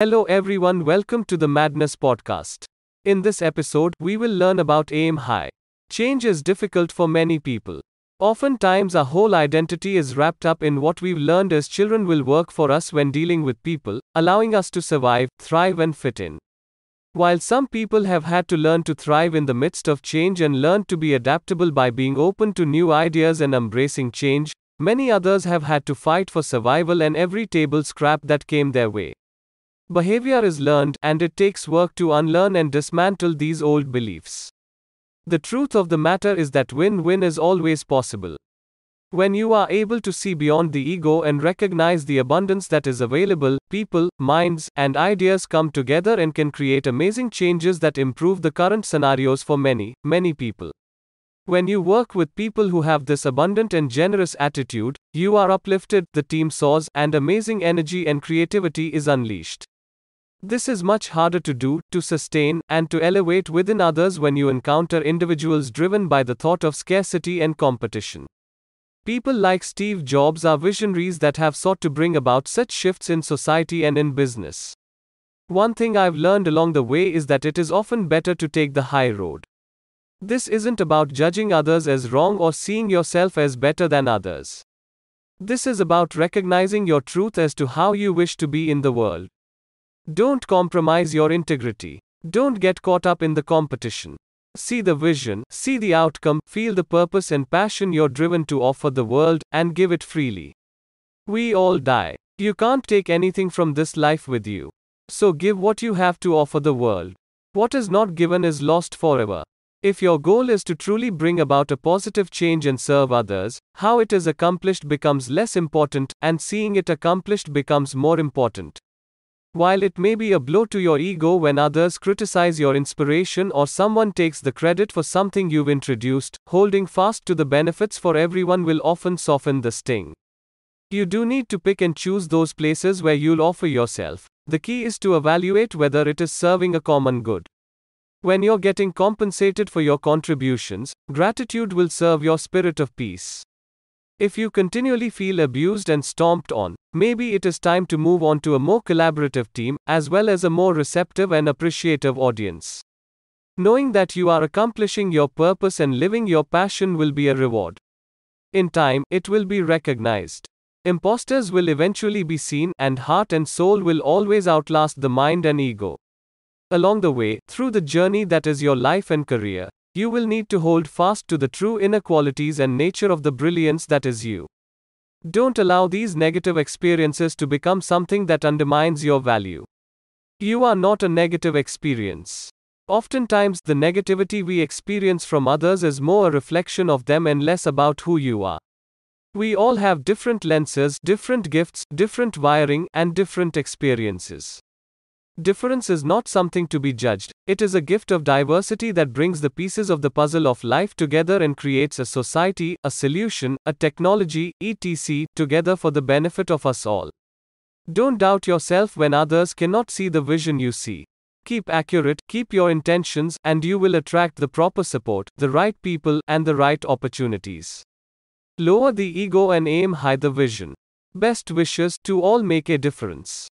Hello everyone, welcome to the Madness Podcast. In this episode, we will learn about aim high. Change is difficult for many people. Oftentimes, our whole identity is wrapped up in what we've learned as children will work for us when dealing with people, allowing us to survive, thrive, and fit in. While some people have had to learn to thrive in the midst of change and learn to be adaptable by being open to new ideas and embracing change, many others have had to fight for survival and every table scrap that came their way. Behavior is learned, and it takes work to unlearn and dismantle these old beliefs. The truth of the matter is that win win is always possible. When you are able to see beyond the ego and recognize the abundance that is available, people, minds, and ideas come together and can create amazing changes that improve the current scenarios for many, many people. When you work with people who have this abundant and generous attitude, you are uplifted, the team soars, and amazing energy and creativity is unleashed. This is much harder to do, to sustain, and to elevate within others when you encounter individuals driven by the thought of scarcity and competition. People like Steve Jobs are visionaries that have sought to bring about such shifts in society and in business. One thing I've learned along the way is that it is often better to take the high road. This isn't about judging others as wrong or seeing yourself as better than others. This is about recognizing your truth as to how you wish to be in the world. Don't compromise your integrity. Don't get caught up in the competition. See the vision, see the outcome, feel the purpose and passion you're driven to offer the world, and give it freely. We all die. You can't take anything from this life with you. So give what you have to offer the world. What is not given is lost forever. If your goal is to truly bring about a positive change and serve others, how it is accomplished becomes less important, and seeing it accomplished becomes more important. While it may be a blow to your ego when others criticize your inspiration or someone takes the credit for something you've introduced, holding fast to the benefits for everyone will often soften the sting. You do need to pick and choose those places where you'll offer yourself. The key is to evaluate whether it is serving a common good. When you're getting compensated for your contributions, gratitude will serve your spirit of peace. If you continually feel abused and stomped on, Maybe it is time to move on to a more collaborative team, as well as a more receptive and appreciative audience. Knowing that you are accomplishing your purpose and living your passion will be a reward. In time, it will be recognized. Imposters will eventually be seen, and heart and soul will always outlast the mind and ego. Along the way, through the journey that is your life and career, you will need to hold fast to the true inner qualities and nature of the brilliance that is you. Don't allow these negative experiences to become something that undermines your value. You are not a negative experience. Oftentimes, the negativity we experience from others is more a reflection of them and less about who you are. We all have different lenses, different gifts, different wiring, and different experiences. Difference is not something to be judged, it is a gift of diversity that brings the pieces of the puzzle of life together and creates a society, a solution, a technology, etc., together for the benefit of us all. Don't doubt yourself when others cannot see the vision you see. Keep accurate, keep your intentions, and you will attract the proper support, the right people, and the right opportunities. Lower the ego and aim high the vision. Best wishes to all make a difference.